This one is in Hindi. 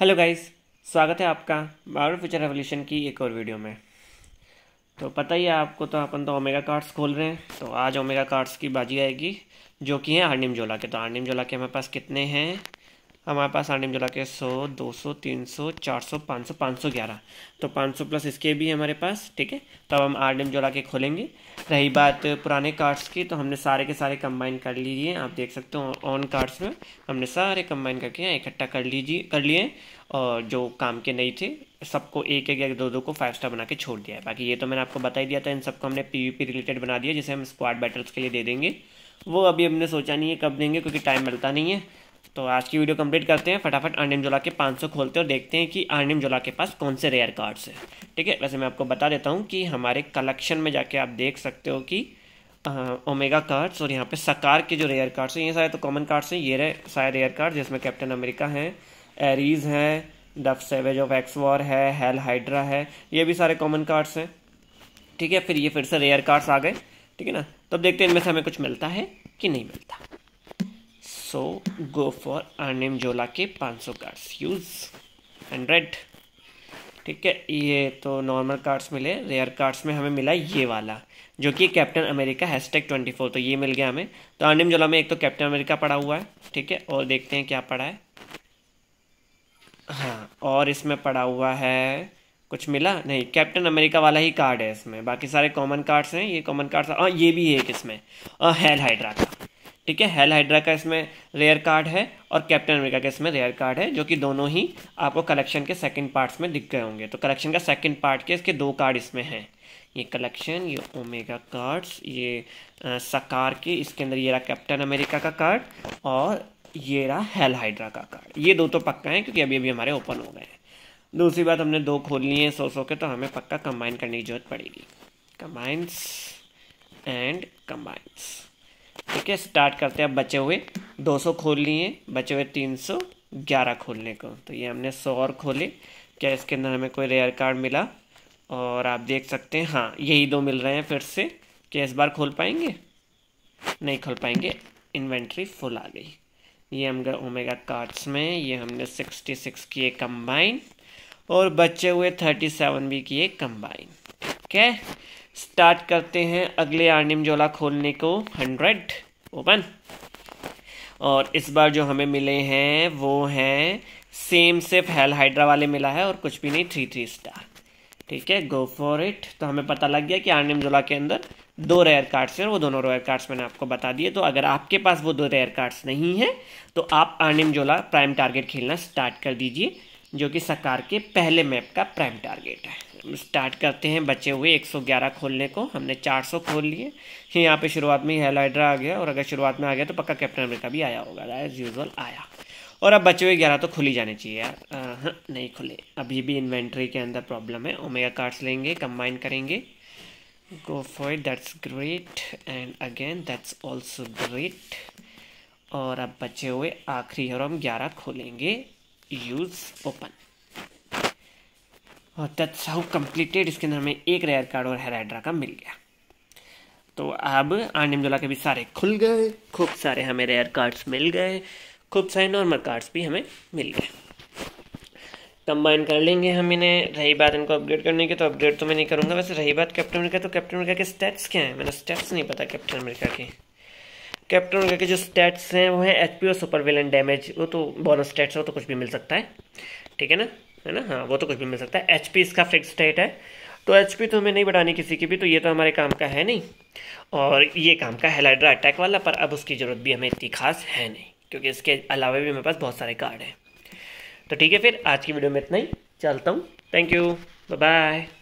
हेलो गाइस स्वागत है आपका मार्वल फ्यूचर रेवोल्यूशन की एक और वीडियो में तो पता ही है आपको तो अपन तो ओमेगा कार्ड्स खोल रहे हैं तो आज ओमेगा कार्ड्स की बाजी आएगी जो कि है आर्निम जोला के तो आर्निम जोला के हमारे पास कितने हैं हमारे पास आरडीएम जला के सौ दो सौ तीन सौ चार सौ पाँच सौ पाँच सौ ग्यारह तो पाँच सौ प्लस इसके भी हमारे पास ठीक है तब तो हम आरडीएम जला के खोलेंगे रही बात पुराने कार्ड्स की तो हमने सारे के सारे कंबाइन कर लीजिए आप देख सकते हो ऑन कार्ड्स में हमने सारे कंबाइन करके इकट्ठा कर लीजिए कर लिए और जो काम के नहीं थे सबको एक एक एक दो दो को फाइव स्टार बना के छोड़ दिया है बाकी ये तो मैंने आपको बता ही दिया था इन सबको हमने पी रिलेटेड बना दिया जिसे हम स्क्वाड बैटल्स के लिए दे देंगे वो अभी हमने सोचा नहीं है कब देंगे क्योंकि टाइम मिलता नहीं है तो आज की वीडियो कंप्लीट करते हैं फटाफट आर्निम जोला के 500 खोलते हैं और देखते हैं कि आर्निम जोला के पास कौन से रेयर कार्ड्स हैं ठीक है वैसे मैं आपको बता देता हूँ कि हमारे कलेक्शन में जाके आप देख सकते हो कि ओमेगा कार्ड्स और यहाँ पे सकार के जो रेयर कार्ड्स हैं ये सारे तो कॉमन कार्ड्स हैं ये रहे सारे रेयर कार्ड जिसमें कैप्टन अमेरिका हैं एरीज हैं डफ सेवेज ऑफ एक्स वॉर है हेल हाइड्रा है ये भी सारे कॉमन कार्ड्स हैं ठीक है फिर ये फिर से रेयर कार्ड्स आ गए ठीक है ना तो देखते हैं इनमें से हमें कुछ मिलता है कि नहीं मिलता So go for अनिम जोला के 500 कार्ड्स यूज 100 ठीक है ये तो नॉर्मल कार्ड्स मिले रेयर कार्ड्स में हमें मिला ये वाला जो कि Captain America hashtag twenty four तो ये मिल गया हमें तो अनिम जोला में एक तो कैप्टन अमेरिका पड़ा हुआ है ठीक है और देखते हैं क्या पड़ा है हाँ और इसमें पड़ा हुआ है कुछ मिला नहीं कैप्टन अमेरिका वाला ही कार्ड है इसमें बाकी सारे कॉमन कार्ड्स हैं ये कॉमन कार्ड्स और ये भी है एक इसमें और हेल हाइड्रा का ठीक है हेल हाइड्रा का इसमें रेयर कार्ड है और कैप्टन अमेरिका का इसमें रेयर कार्ड है जो कि दोनों ही आपको कलेक्शन के सेकंड पार्ट्स में दिख गए होंगे तो कलेक्शन का सेकंड पार्ट के इसके दो कार्ड इसमें हैं ये कलेक्शन ये ओमेगा कार्ड्स ये आ, सकार के इसके अंदर ये रहा कैप्टन अमेरिका का कार्ड और ये रहा हेल हाइड्रा का कार्ड ये दो तो पक्का है क्योंकि अभी अभी हमारे ओपन हो गए हैं दूसरी बात हमने दो खोल लिए हैं सौ सौ के तो हमें पक्का कंबाइन करने की जरूरत पड़ेगी कंबाइंस एंड कंबाइंस ठीक है स्टार्ट करते हैं अब बचे हुए 200 खोल लिए बचे हुए 311 खोलने को तो ये हमने 100 और खोले क्या इसके अंदर हमें कोई रेयर कार्ड मिला और आप देख सकते हैं हाँ यही दो मिल रहे हैं फिर से क्या इस बार खोल पाएंगे नहीं खोल पाएंगे इन्वेंट्री फुल आ गई ये हम गए ओमेगा कार्ड्स में ये हमने 66 किए कम्बाइन और बचे हुए 37 भी किए कम्बाइन ठीक है स्टार्ट करते हैं अगले आर्निम जोला खोलने को हंड्रेड ओपन और इस बार जो हमें मिले हैं वो हैं सेम सिर्फ हेल हाइड्रा वाले मिला है और कुछ भी नहीं थ्री थ्री स्टार ठीक है गो फॉर इट तो हमें पता लग गया कि आर्निम जोला के अंदर दो रेयर कार्ड्स हैं वो दोनों रेयर कार्ड्स मैंने आपको बता दिए तो अगर आपके पास वो दो रेयर कार्ड्स नहीं हैं तो आप आर्निम जोला प्राइम टारगेट खेलना स्टार्ट कर दीजिए जो कि सकार के पहले मैप का प्राइम टारगेट है स्टार्ट करते हैं बचे हुए 111 खोलने को हमने 400 खोल लिए यहाँ पे शुरुआत में ही हेलाइड्रा आ गया और अगर शुरुआत में आ गया तो पक्का कैप्टन अमेरिका भी आया होगा एज यूजल आया और अब बचे हुए ग्यारह तो खुली जाने चाहिए यार हाँ, नहीं खुले अभी भी इन्वेंट्री के अंदर प्रॉब्लम है ओमेगा कार्ड्स लेंगे कंबाइन करेंगे go for that's great and again that's also great और अब बचे हुए आखिरी और हम ग्यारह खोलेंगे यूज़ ओपन और दैट्स हाउ कंप्लीटेड इसके अंदर हमें एक रेयर कार्ड और हेराइड्रा का मिल गया तो अब आर्निमदुल्ला के भी सारे खुल गए खूब सारे हमें रेयर कार्ड्स मिल गए खूब सारे नॉर्मल कार्ड्स भी हमें मिल गए कंबाइन कर लेंगे हम इन्हें रही बात इनको अपग्रेड करने की तो अपग्रेड तो मैं नहीं करूँगा वैसे रही बात कैप्टन अमेरिका तो कैप्टन अमेरिका के स्टेप्स क्या हैं मैंने स्टेप्स नहीं पता कैप्टन अमेरिका के कैप्टन के जो स्टैट्स हैं वो हैं एच और सुपर विलन डैमेज वो तो बोनस स्टैट्स है वो तो कुछ भी मिल सकता है ठीक है ना है ना हाँ वो तो कुछ भी मिल सकता है एच इसका फिक्स स्टेट है तो एच तो हमें नहीं बढ़ानी किसी की भी तो ये तो हमारे काम का है नहीं और ये काम का हेलाइड्रा अटैक वाला पर अब उसकी ज़रूरत भी हमें इतनी खास है नहीं क्योंकि इसके अलावा भी मेरे पास बहुत सारे कार्ड हैं तो ठीक है फिर आज की वीडियो में इतना ही चलता हूँ थैंक यू बाय